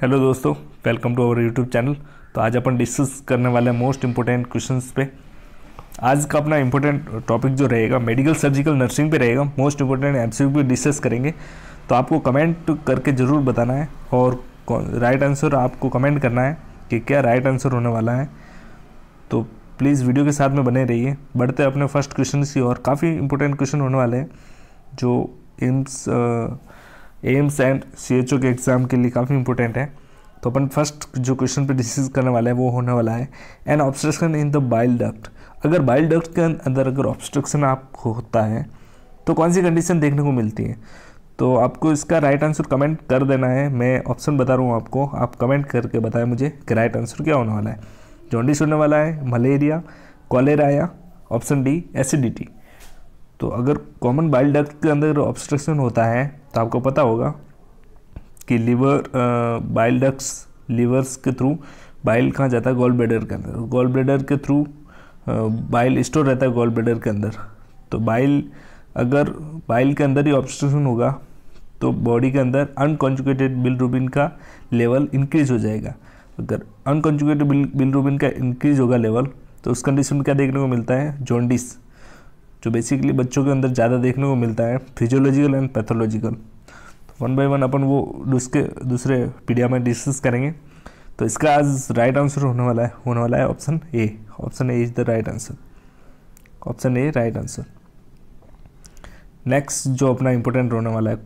hello दोस्तों welcome to our YouTube channel तो आज अपन डिस्कस करने वाले हैं मोस्ट इंपॉर्टेंट क्वेश्चंस पे आज का अपना इंपॉर्टेंट टॉपिक जो रहेगा मेडिकल सर्जिकल नर्सिंग पे रहेगा मोस्ट इम्पोर्टेंट एम पे डिस्कस करेंगे तो आपको कमेंट करके ज़रूर बताना है और राइट आंसर आपको कमेंट करना है कि क्या राइट आंसर होने वाला है तो प्लीज़ वीडियो के साथ में बने रहिए बढ़ते अपने फर्स्ट क्वेश्चन की और काफ़ी इम्पोर्टेंट क्वेश्चन होने वाले हैं जो एम्स एम्स एंड सी के एग्ज़ाम के लिए काफ़ी इंपॉर्टेंट है तो अपन फर्स्ट जो क्वेश्चन पे डिस्कस करने वाला है वो होने वाला है an obstruction in the bile duct अगर बाइल डक्ट के अंदर अगर ऑब्स्ट्रक्शन आप होता है तो कौन सी कंडीशन देखने को मिलती है तो आपको इसका राइट आंसर कमेंट कर देना है मैं ऑप्शन बता रहा हूँ आपको आप कमेंट करके बताएं मुझे कि राइट आंसर क्या होने वाला है जॉन्डिस होने वाला है मलेरिया कॉलेरा या ऑप्शन डी एसिडिटी तो अगर कॉमन बाइल डक्ट के अंदर ऑब्स्ट्रक्शन होता है तो आपको पता होगा कि लीवर बाइल डक्ट्स लीवर्स के थ्रू बाइल कहाँ जाता है गोल ब्लेडर के अंदर गोल ब्लेडर के थ्रू बाइल स्टोर रहता है गोल ब्लेडर के अंदर तो बाइल अगर बाइल के अंदर ही ऑब्स्ट्रक्शन होगा तो बॉडी के अंदर अनकॉन्जुकेटेड रूबिन का लेवल इंक्रीज हो जाएगा अगर अनकॉन्जुकेटेड रूबिन का इंक्रीज होगा लेवल तो उस कंडीशन में क्या देखने को मिलता है जॉन्डिस जो बेसिकली बच्चों के अंदर ज़्यादा देखने को मिलता है फिजियोलॉजिकल एंड पैथोलॉजिकल तो वन बाय वन अपन वो उसके दूसरे पीडिया में डिस्कस करेंगे तो इसका आज राइट आंसर होने वाला है होने वाला है option A option A is the right answer option A right answer next जो अपना इम्पोर्टेंट होने वाला है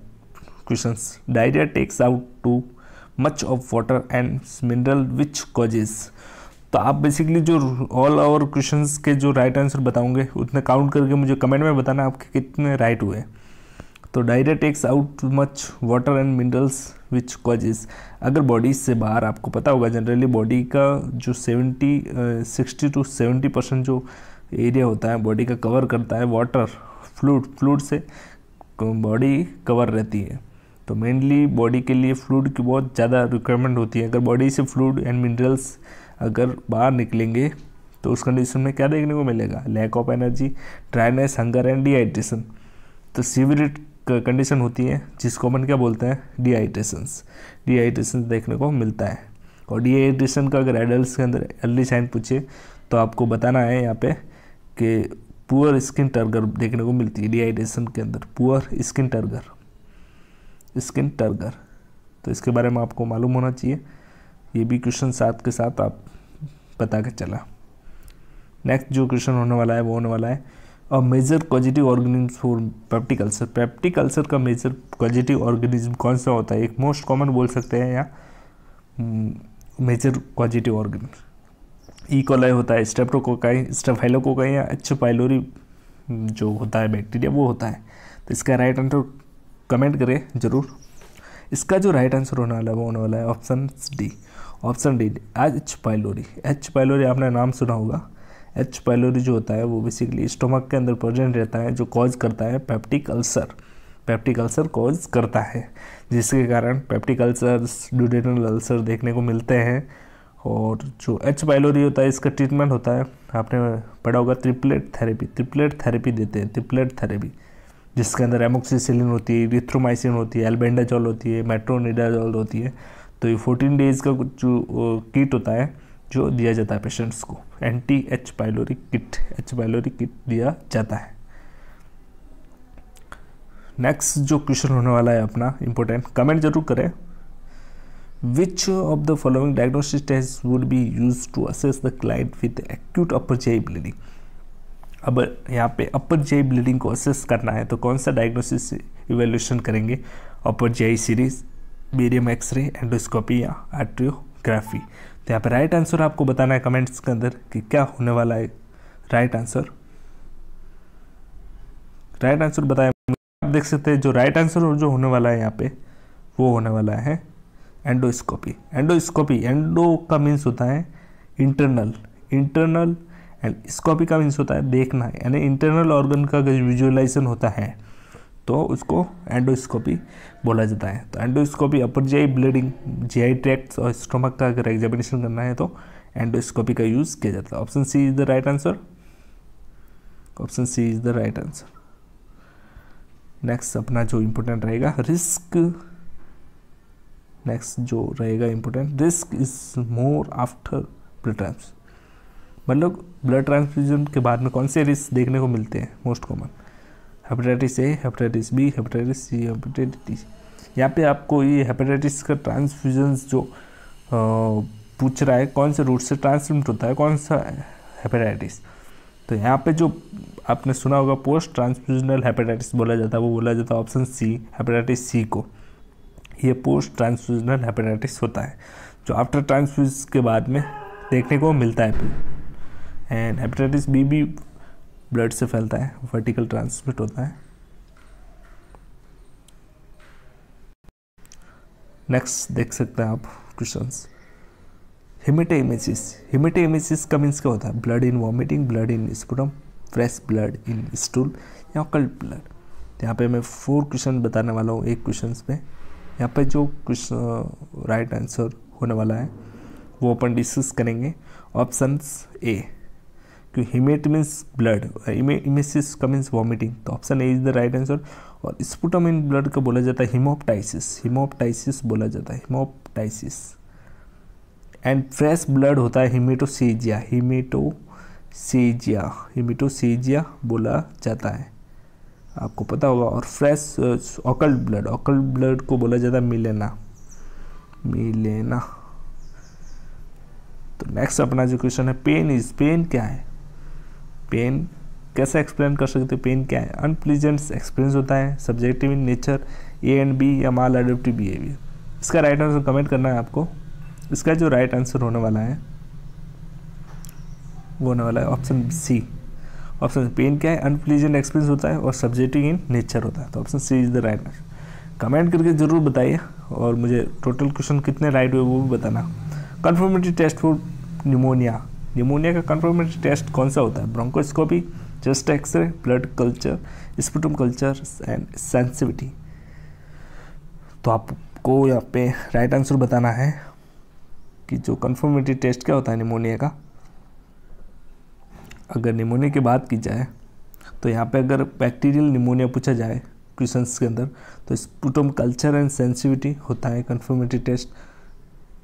question diarrhoea takes out too much of water and mineral which causes तो आप बेसिकली जो ऑल ओवर क्वेश्चन के जो राइट आंसर बताऊँगे उतने काउंट करके मुझे कमेंट में बताना आपके कितने राइट हुए तो diarrhoea takes out much water and minerals which causes अगर बॉडी से बाहर आपको पता होगा जनरली बॉडी का जो seventy sixty to seventy percent जो एरिया होता है बॉडी का कवर करता है वाटर फ्लूड फ्लूड से बॉडी तो कवर रहती है तो मेनली बॉडी के लिए फ्लूड की बहुत ज़्यादा रिक्वायरमेंट होती है अगर बॉडी से फ्लूड एंड मिनरल्स अगर बाहर निकलेंगे तो उस कंडीशन में क्या देखने को मिलेगा lack of energy dryness hunger and dehydration तो सीवियर कंडीशन होती है जिसको अपन क्या बोलते हैं डिहाइड्रेशन डिहाइड्रेशन देखने को मिलता है और डिहाइड्रेशन का अगर एडल्ट के अंदर अर्ली साइन पूछे तो आपको बताना है यहाँ पे कि पुअर स्किन टर्गर देखने को मिलती है डिहाइड्रेशन के अंदर poor skin turgor skin turgor तो इसके बारे में आपको मालूम होना चाहिए ये भी क्वेश्चन साथ के साथ आप पता के चला नेक्स्ट जो क्वेश्चन होने वाला है वो होने वाला है a major positive organism for peptic ulcer peptic ulcer का मेजर पॉजिटिव ऑर्गेनिज्म कौन सा होता है एक मोस्ट कॉमन बोल सकते हैं या major positive organism E coli होता है स्टेप्टोकोकाई स्टेफाइलोकोकाई या एच पाइलोरी हम्म, जो होता है बैक्टीरिया वो होता है तो इसका राइट आंसर कमेंट करें ज़रूर इसका जो राइट आंसर होने वाला है वो होने वाला है option D option D H pylori H pylori आपने नाम सुना होगा एच पाइलोरी जो होता है वो बेसिकली स्टोमक के अंदर प्रेजेंट रहता है जो कॉज करता है peptic ulcer peptic ulcer cause करता है जिसके कारण पैप्टिक अल्सर ड्यूडेनल अल्सर देखने को मिलते हैं और जो एच पाइलोरी होता है इसका ट्रीटमेंट होता है आपने पढ़ा होगा ट्रिपलेट थेरेपी ट्रिपलेट थेरेपी देते हैं ट्रिपलेट थेरेपी जिसके अंदर एमोक्सीसिलिन होती है रिथ्रोमाइसिन होती है एल्बेंडाजॉल होती है मेट्रोनिडाजॉल होती है तो ये फोर्टीन डेज़ का जो किट होता है जो दिया जाता है पेशेंट्स को anti H pyloric kit H pyloric kit दिया जाता है नेक्स्ट जो क्वेश्चन होने वाला है अपना इंपॉर्टेंट कमेंट जरूर करें which of the following diagnostic test would be use to assess the client with acute upper GI bleeding अब यहाँ पे अपर जेई ब्लीडिंग को असेस करना है तो कौन सा डायग्नोसिस इवेल्यूशन करेंगे upper G series barium x-ray endoscopy या एट्रियोग्राफी तो यहाँ पे राइट आंसर आपको बताना है कमेंट्स के अंदर कि क्या होने वाला है राइट आंसर राइट आंसर बताया आप देख सकते हैं जो राइट आंसर और जो होने वाला है यहाँ पे वो होने वाला है एंडोस्कोपी एंडोस्कोपी एंडो का मीन्स होता है इंटरनल इंटरनल एंड स्कोपी का मीन्स होता है देखना यानी इंटरनल ऑर्गन का विजुअलाइजेशन होता है तो उसको एंडोस्कोपी बोला जाता है तो endoscopy upper G bleeding G I tracts और स्टोमक का अगर एग्जामिनेशन करना है तो एंडोस्कोपी का यूज़ किया जाता है option C is the right answer option C is the right answer next अपना जो इम्पोर्टेंट रहेगा रिस्क नेक्स्ट जो रहेगा important risk is more after blood trans मतलब ब्लड ट्रांसफ्यूजन के बाद में कौन से रिस्क देखने को मिलते हैं most common hepatitis A hepatitis B hepatitis C hepatitis यहाँ पे आपको ये हेपेटाइटिस का ट्रांसफ्यूजन जो पूछ रहा है कौन से रूट से ट्रांसमिट होता है कौन सा हेपेटाइटिस तो यहाँ पे जो आपने सुना होगा पोस्ट ट्रांसफ्यूजनल हेपेटाइटिस बोला जाता है वो बोला जाता है ऑप्शन सी हेपेटाइटिस सी को ये पोस्ट ट्रांसफ्यूजनल हेपेटाइटिस होता है जो आफ्टर ट्रांसफ्यूज के बाद में देखने को मिलता है एंड हेपेटाइटिस बी भी ब्लड से फैलता है वर्टिकल ट्रांसमिट होता है नेक्स्ट देख सकते हैं आप question haematemesis haematemesis का मीन्स क्या होता है blood in vomiting blood in sputum fresh blood in stool या कल्ड ब्लड तो यहाँ पे मैं फोर क्वेश्चन बताने वाला हूँ एक क्वेश्चन पे यहाँ पे जो क्वेश्चन राइट आंसर होने वाला है वो अपन डिस्कस करेंगे ऑप्शंस ए क्यों हिमेट मीन्स ब्लड इमेसिस का मीन्स वॉमिटिंग तो option A is the right answer और स्पुटम इन ब्लड का बोला जाता है हिमोपटाइसिस हिमोपटाइसिस बोला जाता है हिमोपटाइसिस एंड फ्रेश ब्लड होता है हिमेटोसेजिया हिमेटोसेजिया हिमेटोसेजिया बोला जाता है आपको पता होगा और fresh occult blood occult blood को बोला जाता है मिलेना मिलेना तो नेक्स्ट अपना जो क्वेश्चन है पेन इज पेन क्या है पेन कैसे एक्सप्लेन कर सकते हो पेन क्या है अनप्लीजेंट एक्सपीरियंस होता है subjective in nature A and B या माल एडोप्टिव बिहेवियर इसका राइट आंसर कमेंट करना है आपको इसका जो राइट आंसर होने वाला है वो होने वाला है ऑप्शन सी ऑप्शन पेन क्या है अनप्लीजेंट एक्सपीरियंस होता है और सब्जेक्टिव इन नेचर होता है तो option C is the right answer comment करके ज़रूर बताइए और मुझे टोटल क्वेश्चन कितने राइट हुए वो भी बताना confirmatory test for pneumonia pneumonia का कन्फर्मेटरी टेस्ट कौन सा होता है bronchoscopy chest x-ray blood culture sputum culture and sensitivity तो आपको यहाँ पे राइट आंसर बताना है कि जो कन्फर्मेटरी टेस्ट क्या होता है निमोनिया का अगर निमोनिया की बात की जाए तो यहाँ पे अगर बैक्टीरियल निमोनिया पूछा जाए क्वेश्चन के अंदर तो स्पुटम कल्चर एंड सेंसिविटी होता है कन्फर्मेटरी टेस्ट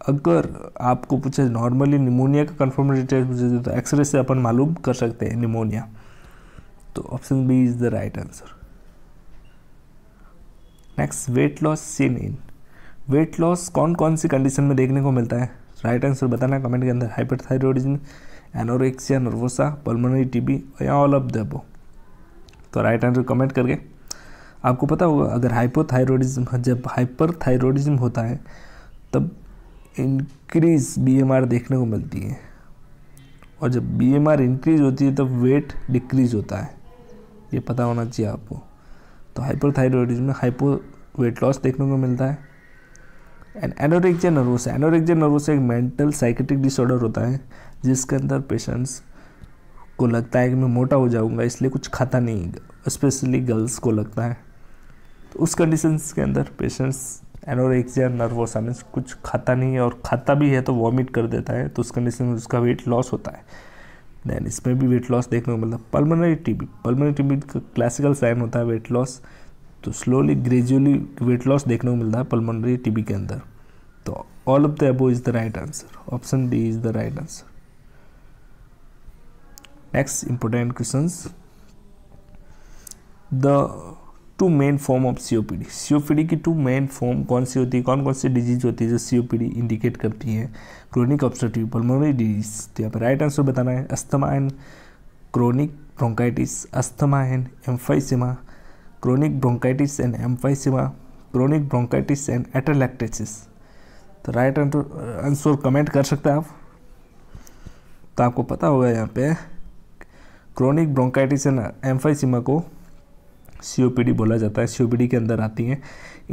अगर आपको पूछे नॉर्मली निमोनिया का कन्फर्मेटरी टेस्ट पूछे तो एक्सरे से अपन मालूम कर सकते हैं निमोनिया तो option B is the right answer next weight loss seen in weight loss कौन कौन सी कंडीशन में देखने को मिलता है राइट आंसर बताना कमेंट के अंदर hyperthyroidism anorexia nervosa pulmonary TB या ऑल ऑफ द तो राइट आंसर कमेंट करके आपको पता होगा अगर हाइपोथायरॉयडिज्म जब हाइपरथायरॉयडिज्म होता है तब इंक्रीज बीएमआर देखने को मिलती है और जब बीएमआर इंक्रीज होती है तब वेट डिक्रीज होता है ये पता होना चाहिए आपको तो हाइपोथायरॉयडिज्म में हाइपो वेट लॉस देखने को मिलता है and anorexia nervous anorexia nervous एक मेंटल साइकेटिक डिसऑर्डर होता है जिसके अंदर पेशेंट्स को लगता है कि मैं मोटा हो जाऊंगा इसलिए कुछ खाता नहीं स्पेशली गर्ल्स को लगता है तो उस कंडीशंस के अंदर पेशेंट्स एनोरेक्सिया मीन्स कुछ खाता नहीं है और खाता भी है तो वॉमिट कर देता है तो उस कंडीशन में उसका वेट लॉस होता है दैन इसमें भी वेट लॉस देखने को मतलब पल्मोनरी टीबी पल्मोनरी टीबी का क्लासिकल साइन होता है वेट लॉस तो स्लोली ग्रेजुअली वेट लॉस देखने को मिलता है पल्मोनरी तो टीबी के अंदर तो all of the above is the right answer option D is the right answer next important question the two main form of COPD COPD की टू मेन फॉर्म कौन सी होती है कौन कौन सी डिजीज होती है जो सीओपीडी इंडिकेट करती है क्रोनिक ऑब्स्ट्रक्टिव पल्मोनरी डिजीज तो यहाँ पर राइट आंसर बताना है asthma and chronic bronchitis asthma and emphysema chronic bronchitis and emphysema chronic bronchitis and atelectasis तो राइट आंसर कमेंट कर सकते हैं आप तो आपको पता होगा यहाँ पे क्रोनिक ब्रोंकाइटिस एंड एम्फाइसिमा को सी बोला जाता है सी के अंदर आती हैं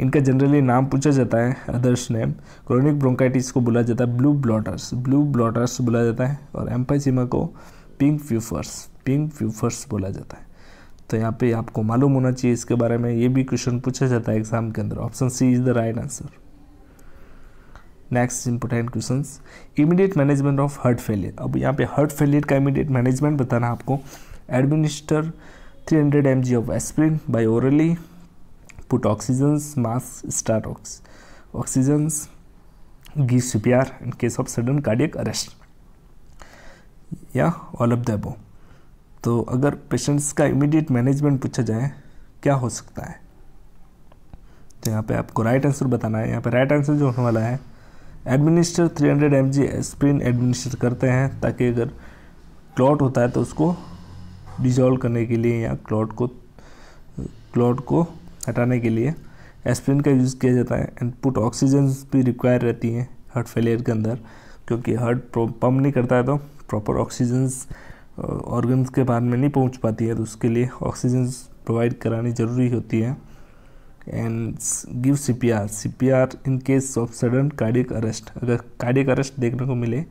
इनका जनरली नाम पूछा जाता है अदर्स नेम क्रोनिक ब्रोंकाइटिस को बोला जाता है ब्लू ब्लॉटर्स ब्लू ब्लॉटर्स बोला जाता है और एम्पाइसीमा को पिंक फ्यूफर्स पिंक फ्यूफर्स बोला जाता है तो यहाँ पे आपको मालूम होना चाहिए इसके बारे में ये भी क्वेश्चन पूछा जाता है एग्जाम के अंदर option C is the right answer next important question immediate management of heart failure अब यहाँ पे हर्ट फेलियर का इमीडिएट मैनेजमेंट बताना आपको administer 300 mg of aspirin by orally put oxygens mask start ox oxygens give CPR in case of sudden cardiac arrest या all of the above तो अगर patients का इमीडिएट मैनेजमेंट पूछा जाए क्या हो सकता है तो यहाँ पे आपको राइट आंसर बताना है यहाँ पे राइट आंसर जो होने वाला है administer 300 hundred M G aspirin administer करते हैं ताकि अगर क्लॉट होता है तो उसको डिजॉल्व करने के लिए या क्लॉट को क्लॉट को हटाने के लिए एस्प्रिन का यूज़ किया जाता है एंड पुट ऑक्सीजन भी रिक्वायर रहती हैं हार्ट फेलियर के अंदर क्योंकि हार्ट पम्प नहीं करता है तो प्रॉपर ऑक्सीजन ऑर्गन्स के बाद में नहीं पहुंच पाती है तो उसके लिए ऑक्सीजन प्रोवाइड करानी ज़रूरी होती है and give C P R C P R in case of sudden cardiac arrest अगर कार्डिक अरेस्ट देखने को मिले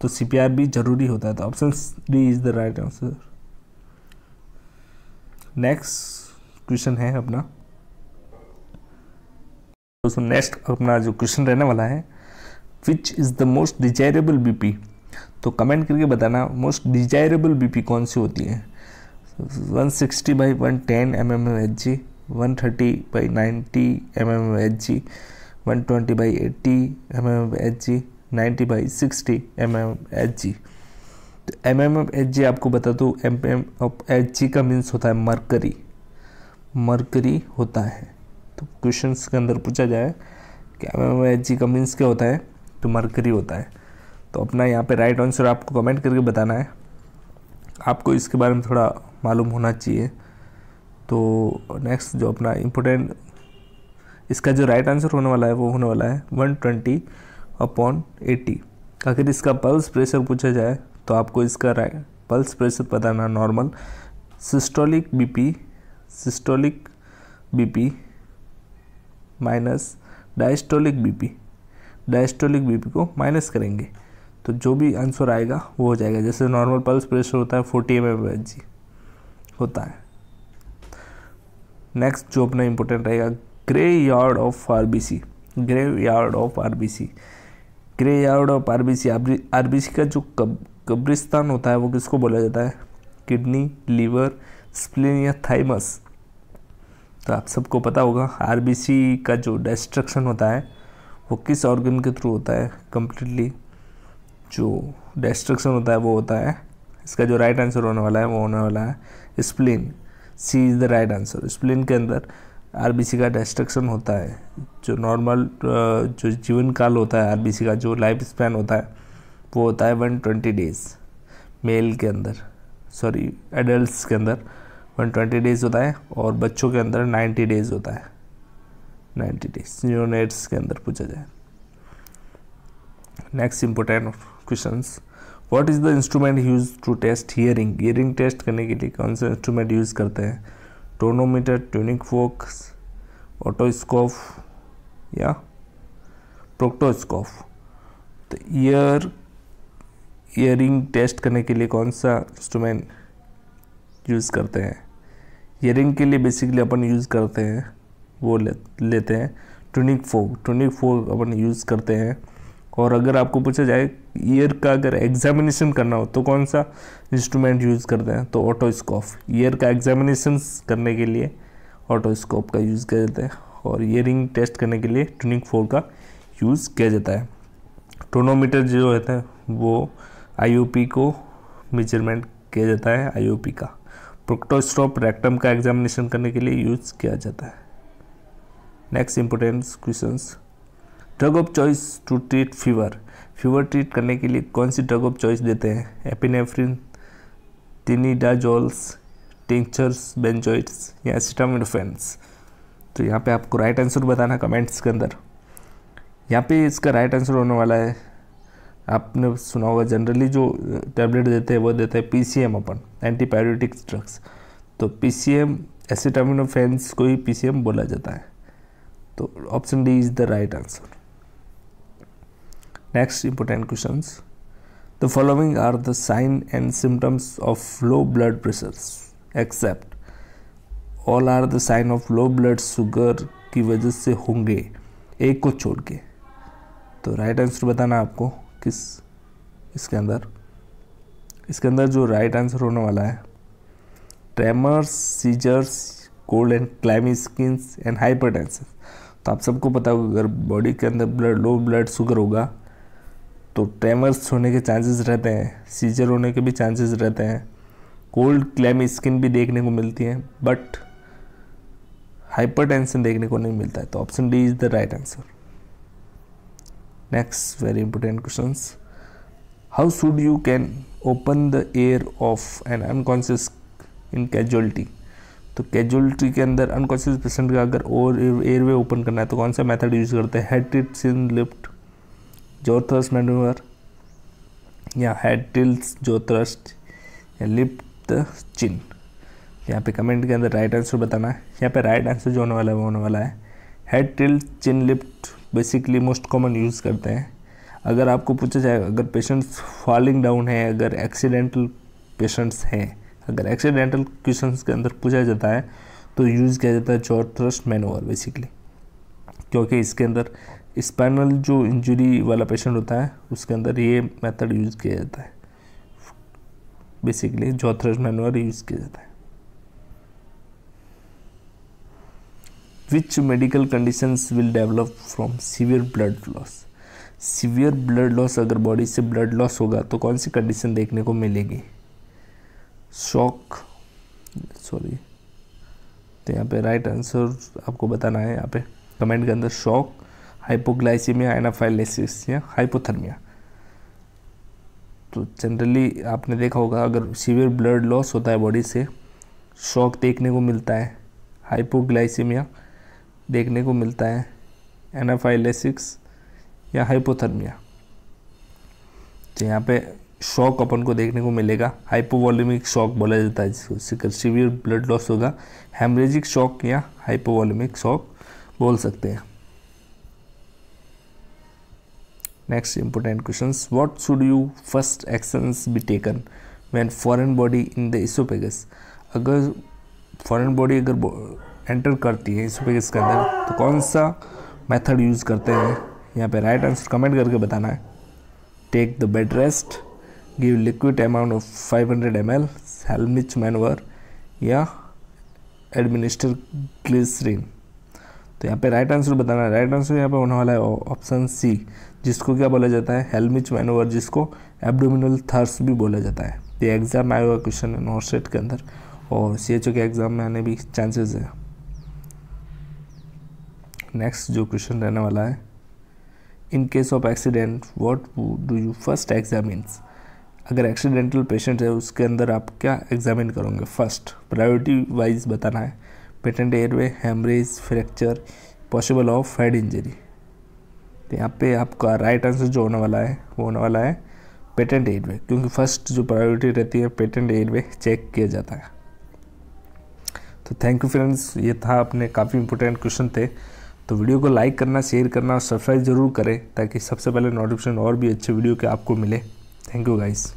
तो सी पी आर भी ज़रूरी होता है तो option D is the right answer next question है अपना दोस्तों नेक्स्ट अपना जो क्वेश्चन रहने वाला है which is the most desirable BP तो कमेंट करके बताना मोस्ट डिजायरेबल बीपी कौन सी होती है 160 sixty by one ten M M H G one thirty by ninety M M H G one twenty by eighty M M H G ninety by sixty M M H G तो M M of H G आपको बता दो M M of H G का means होता है mercury mercury होता है तो क्वेश्चन के अंदर पूछा जाए कि एम एम एच जी का मीन्स क्या होता है तो मरकरी होता है तो अपना यहाँ पे राइट आंसर आपको कमेंट करके बताना है आपको इसके बारे में थोड़ा मालूम होना चाहिए तो नेक्स्ट जो अपना इम्पोर्टेंट इसका जो राइट आंसर होने वाला है वो होने वाला है वन ट्वेंटी अपॉन एटी अगर इसका पल्स प्रेशर पूछा जाए तो आपको इसका पल्स प्रेशर पता ना normal systolic BP systolic BP minus diastolic BP diastolic BP को माइनस करेंगे तो जो भी आंसर आएगा वो हो जाएगा जैसे नॉर्मल पल्स प्रेशर होता है फोर्टी एम एम जी होता है नेक्स्ट जो अपना इंपॉर्टेंट रहेगा graveyard of R B C graveyard of R B C graveyard of R B C R B C का जो कब कब्रिस्तान होता है वो किसको बोला जाता है किडनी लीवर स्प्लिन या थाइमस तो आप सबको पता होगा आर का जो डिस्ट्रक्शन होता है वो किस ऑर्गन के थ्रू होता है कम्प्लीटली जो डिस्ट्रक्शन होता है वो होता है इसका जो राइट आंसर होने वाला है वो होने वाला है spleen C is the right answer spleen के अंदर आर का डिस्ट्रक्शन होता है जो नॉर्मल जो जीवन काल होता है आर का जो लाइफ स्पैन होता है वो होता है वन ट्वेंटी डेज़ मेल के अंदर सॉरी एडल्ट के अंदर वन ट्वेंटी डेज़ होता है और बच्चों के अंदर नाइन्टी डेज़ होता है नाइन्टी डेज यूनिट्स के अंदर पूछा जाए next important question what is the instrument use to test hearing hearing test करने के लिए कौन सा इंस्ट्रूमेंट यूज़ करते हैं टोनोमीटर ट्यूनिक फोक्स ऑटोस्कोप या प्रोक्टोस्कोप तो ईयर ईयरिंग टेस्ट करने के लिए कौन सा इंस्ट्रूमेंट यूज़ करते हैं ईयरिंग के लिए बेसिकली अपन यूज़ करते हैं वो ले, लेते हैं ट्यूनिक फोक ट्यूनिक फोक अपन यूज़ करते हैं और अगर आपको पूछा जाए ईयर का अगर एग्जामिनेशन करना हो तो कौन सा इंस्ट्रूमेंट यूज़ करते हैं तो ऑटोस्कोप ईयर का एग्जामिनेशन करने के लिए ऑटोस्कोप का यूज़ किया जाता है और ईयरिंग टेस्ट करने के लिए ट्यूनिक फोर का यूज़ किया जाता है टोनोमीटर जो होता है वो आई को मेजरमेंट किया जाता है आई का प्रोक्टोस्ट्रॉप रेक्टम का एग्जामिनेशन करने के लिए यूज किया जाता है next important question drug of choice to treat fever fever treat करने के लिए कौन सी ड्रग ऑफ चॉइस देते हैं एपिनेफ्रिन तिनीडाजोल्स टेंचर्स बेंजोइट्स या एसिटामिनोफेंस तो यहाँ पे आपको राइट आंसर बताना कमेंट्स के अंदर यहाँ पे इसका राइट आंसर होने वाला है आपने सुना होगा जनरली जो टैबलेट देते हैं वो देते हैं पी सी एम अपन एंटीपायरेटिक ड्रग्स तो पी सी एम एसिटामिनोफेंस को ही पी सी एम बोला जाता है तो option D is the right answer next important question the following are the sign and symptoms of low blood pressure except all are the sign of low blood sugar की वजह से होंगे एक को छोड़ के तो राइट आंसर बताना आपको किस इसके अंदर इसके अंदर जो राइट आंसर होने वाला है tremors seizures cold and clammy skin and hyper तो आप सबको पता होगा अगर बॉडी के अंदर ब्लड लो ब्लड शुगर होगा तो ट्रेमर्स होने के चांसेस रहते हैं सीजर होने के भी चांसेस रहते हैं कोल्ड क्लैमी स्किन भी देखने को मिलती है बट हाइपर देखने को नहीं मिलता है तो option D is the right answer next very important questions how should you can open the air of an unconscious in casualty तो कैजुअलिटी के अंदर अनकॉन्शियस पेशेंट का अगर और एयरवे ओपन करना है तो कौन सा मेथड यूज करते हैं head tilts chin lift jaw thrust manoeuvre या हेड टिल्स जो थ्रस्ट या लिफ्ट चिन यहाँ पे कमेंट के अंदर राइट आंसर बताना है यहाँ पे राइट आंसर जो होने वाला है वो होने वाला है head tilt chin lift basically most common use करते हैं अगर आपको पूछा जाए अगर पेशेंट्स फॉलिंग डाउन है अगर एक्सीडेंटल पेशेंट्स हैं अगर एक्सीडेंटल क्वेश्चन के अंदर पूछा जाता है तो यूज़ किया जाता है जॉर थ्रस्ट मैनोवर बेसिकली क्योंकि इसके अंदर स्पाइनल जो इंजरी वाला पेशेंट होता है उसके अंदर ये मेथड यूज़ किया जाता है बेसिकली जॉथरस मैनोवर यूज़ किया जाता है which medical conditions will develop from severe blood loss severe blood loss अगर बॉडी से ब्लड लॉस होगा तो कौन सी कंडीशन देखने को मिलेगी शॉक सॉरी तो यहाँ पे राइट आंसर आपको बताना है यहाँ पे कमेंट के अंदर शॉक हाइपोग्लाइसीमिया एनाफाइलिस या हाइपोथर्मिया तो जनरली आपने देखा होगा अगर सीवियर ब्लड लॉस होता है बॉडी से शॉक देखने को मिलता है हाइपोग्लाइसीमिया देखने को मिलता है एनाफाइलेसिक्स या हाइपोथर्मिया तो यहाँ पे शॉक अपन को देखने को मिलेगा हाइपोवॉल्यूमिक शॉक बोला जाता है जिसको सिकर सीवियर ब्लड लॉस होगा हेमरेजिक शॉक या हाइपोवॉल्यूमिक शॉक बोल सकते हैं next important question what should you first actions be taken when foreign body in the oesophagus अगर फॉरेन बॉडी अगर एंटर करती है इस पेज के अंदर तो कौन सा मेथड यूज़ करते हैं यहाँ पे राइट आंसर कमेंट करके बताना है take the bed rest give liquid amount of 500 hundred M L हेलमिच मैनवर या एडमिनिस्टर ग्लिसरीन तो यहाँ पे राइट आंसर बताना है राइट आंसर यहाँ पे होने वाला है ऑप्शन सी जिसको क्या बोला जाता है हेलमिच मैनोवर जिसको एब्डोमिनल थर्स भी बोला जाता है ये एग्ज़ाम आया हुआ क्वेश्चन है स्टेट के अंदर और सी के एग्ज़ाम में आने भी चांसेस है नेक्स्ट जो क्वेश्चन रहने वाला है in case of accident what do you first examine अगर एक्सीडेंटल पेशेंट है उसके अंदर आप क्या एग्जामिन करोगे फर्स्ट प्रायोरिटी वाइज बताना है patent airway haemorrhage fracture possible of head injury तो यहाँ पे आपका राइट आंसर जो होने वाला है वो होने वाला है पेटेंट एयरवे क्योंकि फर्स्ट जो प्रायोरिटी रहती है पेटेंट एयरवे चेक किया जाता है तो थैंक यू फ्रेंड्स ये था अपने काफ़ी इंपॉर्टेंट क्वेश्चन थे तो वीडियो को लाइक करना शेयर करना और सब्सक्राइब जरूर करें ताकि सबसे पहले नोटिफिकेशन और भी अच्छे वीडियो के आपको मिले थैंक यू गाइज़